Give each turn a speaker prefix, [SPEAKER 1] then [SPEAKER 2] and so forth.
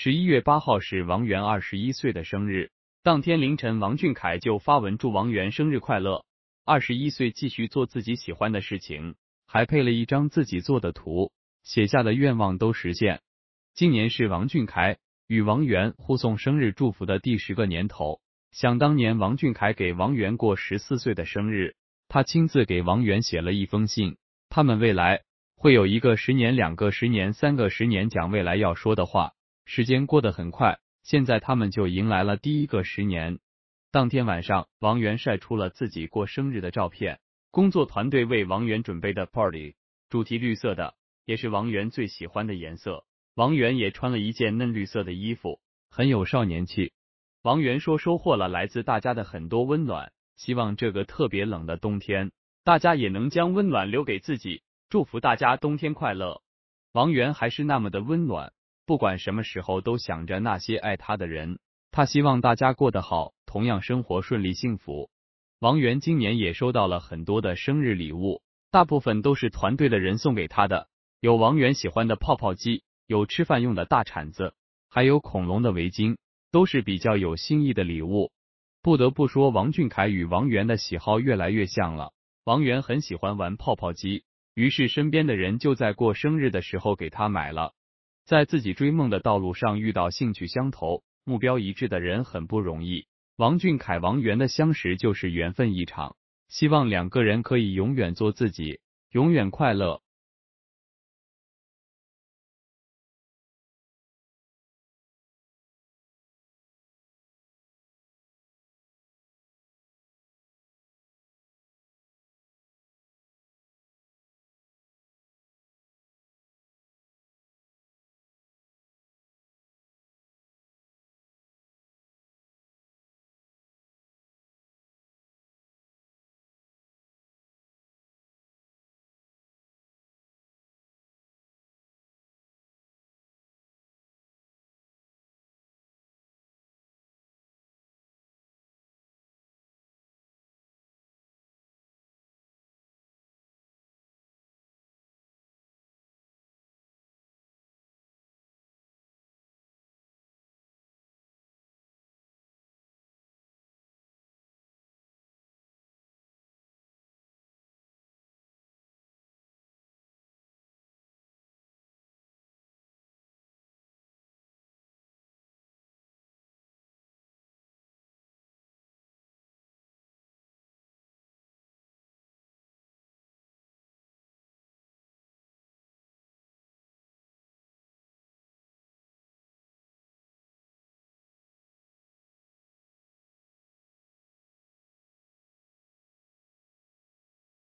[SPEAKER 1] 十一月八号是王源二十一岁的生日，当天凌晨，王俊凯就发文祝王源生日快乐。二十一岁，继续做自己喜欢的事情，还配了一张自己做的图，写下的愿望都实现。今年是王俊凯与王源互送生日祝福的第十个年头。想当年，王俊凯给王源过十四岁的生日，他亲自给王源写了一封信。他们未来会有一个十年、两个十年、三个十年讲未来要说的话。时间过得很快，现在他们就迎来了第一个十年。当天晚上，王源晒出了自己过生日的照片。工作团队为王源准备的 party 主题绿色的，也是王源最喜欢的颜色。王源也穿了一件嫩绿色的衣服，很有少年气。王源说收获了来自大家的很多温暖，希望这个特别冷的冬天，大家也能将温暖留给自己，祝福大家冬天快乐。王源还是那么的温暖。不管什么时候都想着那些爱他的人，他希望大家过得好，同样生活顺利幸福。王源今年也收到了很多的生日礼物，大部分都是团队的人送给他的，有王源喜欢的泡泡机，有吃饭用的大铲子，还有恐龙的围巾，都是比较有心意的礼物。不得不说，王俊凯与王源的喜好越来越像了。王源很喜欢玩泡泡机，于是身边的人就在过生日的时候给他买了。在自己追梦的道路上遇到兴趣相投、目标一致的人很不容易。王俊凯、王源的相识就是缘分一场，希望两个人可以永远做自己，永远快乐。